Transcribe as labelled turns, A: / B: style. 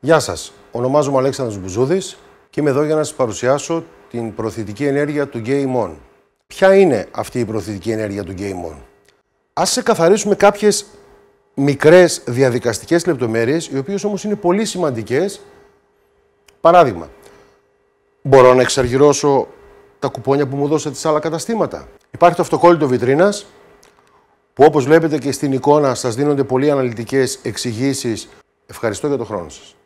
A: Γεια σας, ονομάζομαι Αλέξανδρος Μπουζούδης και είμαι εδώ για να σας παρουσιάσω την προθετική ενέργεια του Game On. Ποια είναι αυτή η προθετική ενέργεια του Game On? Ας ξεκαθαρίσουμε κάποιες μικρές διαδικαστικές λεπτομέρειες, οι οποίες όμως είναι πολύ σημαντικές. Παράδειγμα, μπορώ να εξαργυρώσω τα κουπόνια που μου δώσατε σε άλλα καταστήματα. Υπάρχει το αυτοκόλλητο βιτρίνας που όπως βλέπετε και στην εικόνα σας δίνονται πολύ αναλυτικές εξηγήσεις. Ευχαριστώ για τον χρόνο σας.